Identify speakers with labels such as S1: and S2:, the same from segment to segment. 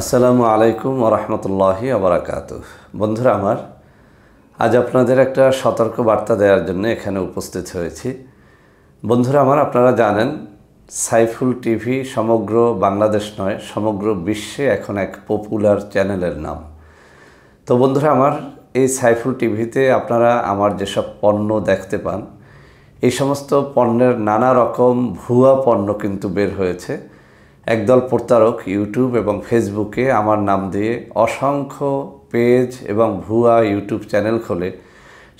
S1: আসসালামু আলাইকুম ওরহমতুল্লাহি আবরাকাত বন্ধুরা আমার আজ আপনাদের একটা সতর্ক বার্তা দেওয়ার জন্য এখানে উপস্থিত হয়েছি বন্ধুরা আমার আপনারা জানেন সাইফুল টিভি সমগ্র বাংলাদেশ নয় সমগ্র বিশ্বে এখন এক পপুলার চ্যানেলের নাম তো বন্ধুরা আমার এই সাইফুল টিভিতে আপনারা আমার যেসব পণ্য দেখতে পান এই সমস্ত পণ্যের নানা রকম ভুয়া পণ্য কিন্তু বের হয়েছে একদল প্রতারক ইউটিউব এবং ফেসবুকে আমার নাম দিয়ে অসংখ্য পেজ এবং ভুয়া ইউটিউব চ্যানেল খোলে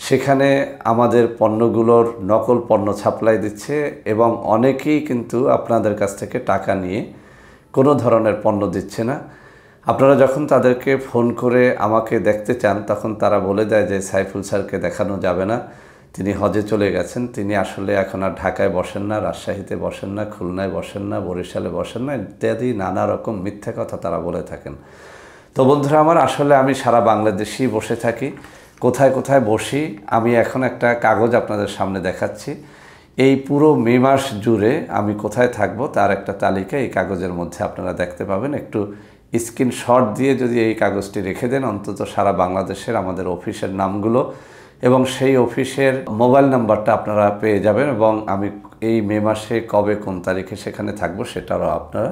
S1: সেখানে আমাদের পণ্যগুলোর নকল পণ্য ছাপলাই দিচ্ছে এবং অনেকেই কিন্তু আপনাদের কাছ থেকে টাকা নিয়ে কোনো ধরনের পণ্য দিচ্ছে না আপনারা যখন তাদেরকে ফোন করে আমাকে দেখতে চান তখন তারা বলে দেয় যে সাইফুল স্যারকে দেখানো যাবে না তিনি হজে চলে গেছেন তিনি আসলে এখন আর ঢাকায় বসেন না রাজশাহীতে বসেন না খুলনায় বসেন না বরিশালে বসেন না ইত্যাদি নানা রকম মিথ্যা কথা তারা বলে থাকেন তো বন্ধুরা আমার আসলে আমি সারা বাংলাদেশেই বসে থাকি কোথায় কোথায় বসি আমি এখন একটা কাগজ আপনাদের সামনে দেখাচ্ছি এই পুরো মে মাস জুড়ে আমি কোথায় থাকব তার একটা তালিকা এই কাগজের মধ্যে আপনারা দেখতে পাবেন একটু স্ক্রিনশট দিয়ে যদি এই কাগজটি রেখে দেন অন্তত সারা বাংলাদেশের আমাদের অফিসের নামগুলো এবং সেই অফিসের মোবাইল নাম্বারটা আপনারা পেয়ে যাবেন এবং আমি এই মে মাসে কবে কোন তারিখে সেখানে থাকবো সেটারও আপনারা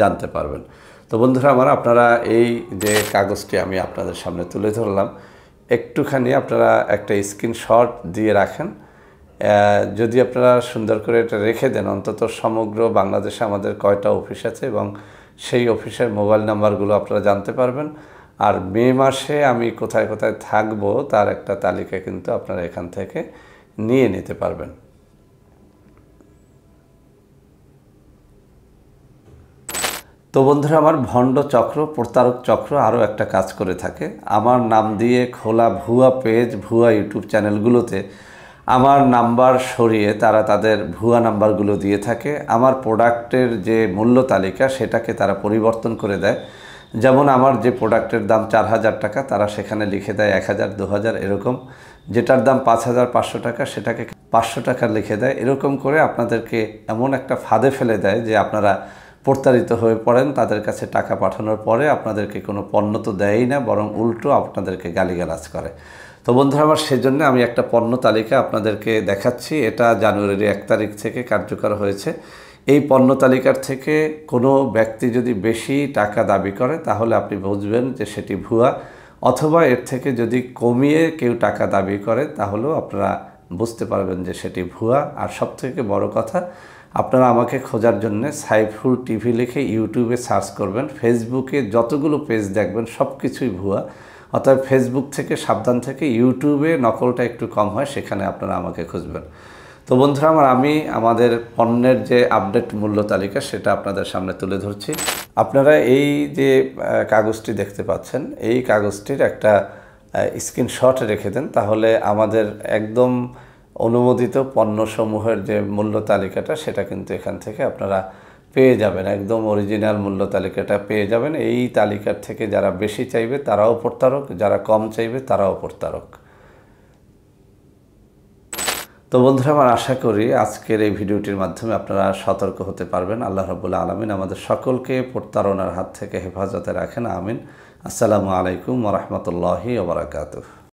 S1: জানতে পারবেন তো বন্ধুরা আমার আপনারা এই যে কাগজটি আমি আপনাদের সামনে তুলে ধরলাম একটুখানি আপনারা একটা স্ক্রিনশট দিয়ে রাখেন যদি আপনারা সুন্দর করে এটা রেখে দেন অন্তত সমগ্র বাংলাদেশে আমাদের কয়টা অফিস আছে এবং সেই অফিসের মোবাইল নাম্বারগুলো আপনারা জানতে পারবেন আর মে মাসে আমি কোথায় কোথায় থাকব তার একটা তালিকা কিন্তু আপনারা এখান থেকে নিয়ে নিতে পারবেন তো বন্ধুরা আমার ভণ্ড চক্র প্রতারক চক্র আরও একটা কাজ করে থাকে আমার নাম দিয়ে খোলা ভুয়া পেজ ভুয়া ইউটিউব চ্যানেলগুলোতে আমার নাম্বার সরিয়ে তারা তাদের ভুয়া নাম্বারগুলো দিয়ে থাকে আমার প্রোডাক্টের যে মূল্য তালিকা সেটাকে তারা পরিবর্তন করে দেয় যেমন আমার যে প্রোডাক্টের দাম চার হাজার টাকা তারা সেখানে লিখে দেয় এক হাজার দু হাজার এরকম যেটার দাম পাঁচ হাজার পাঁচশো টাকা সেটাকে পাঁচশো টাকা লিখে দেয় এরকম করে আপনাদেরকে এমন একটা ফাঁদে ফেলে দেয় যে আপনারা প্রতারিত হয়ে পড়েন তাদের কাছে টাকা পাঠানোর পরে আপনাদেরকে কোনো পণ্য তো দেয়ই না বরং উল্টো আপনাদেরকে গালিগালাজ করে তো বন্ধুরা আমার সেজন্য আমি একটা পণ্য তালিকা আপনাদেরকে দেখাচ্ছি এটা জানুয়ারির এক তারিখ থেকে কার্যকর হয়েছে এই পণ্য তালিকার থেকে কোনো ব্যক্তি যদি বেশি টাকা দাবি করে তাহলে আপনি বুঝবেন যে সেটি ভুয়া অথবা এর থেকে যদি কমিয়ে কেউ টাকা দাবি করে তাহলেও আপনারা বুঝতে পারবেন যে সেটি ভুয়া আর সবথেকে বড় কথা আপনারা আমাকে খোঁজার জন্য সাইফুল টিভি লিখে ইউটিউবে সার্চ করবেন ফেসবুকে যতগুলো পেজ দেখবেন সব কিছুই ভুয়া অর্থাৎ ফেসবুক থেকে সাবধান থেকে ইউটিউবে নকলটা একটু কম হয় সেখানে আপনারা আমাকে খুঁজবেন তো বন্ধুরা আমার আমি আমাদের পণ্যের যে আপডেট মূল্য তালিকা সেটা আপনাদের সামনে তুলে ধরছি আপনারা এই যে কাগজটি দেখতে পাচ্ছেন এই কাগজটির একটা স্ক্রিনশট রেখে দেন তাহলে আমাদের একদম অনুমোদিত পণ্যসমূহের যে মূল্য তালিকাটা সেটা কিন্তু এখান থেকে আপনারা পেয়ে যাবেন একদম অরিজিনাল মূল্য তালিকাটা পেয়ে যাবেন এই তালিকার থেকে যারা বেশি চাইবে তারাও প্রত্যারক যারা কম চাইবে তারাও প্রত্যারক তো বন্ধুরা আমার আশা করি আজকের এই ভিডিওটির মাধ্যমে আপনারা সতর্ক হতে পারবেন আল্লাহ রবুল্লা আলমিন আমাদের সকলকে প্রতারণার হাত থেকে হেফাজতে রাখেন আমিন আসসালামু আলাইকুম ওরহমতুল্লাহি ওবরাকাতুহ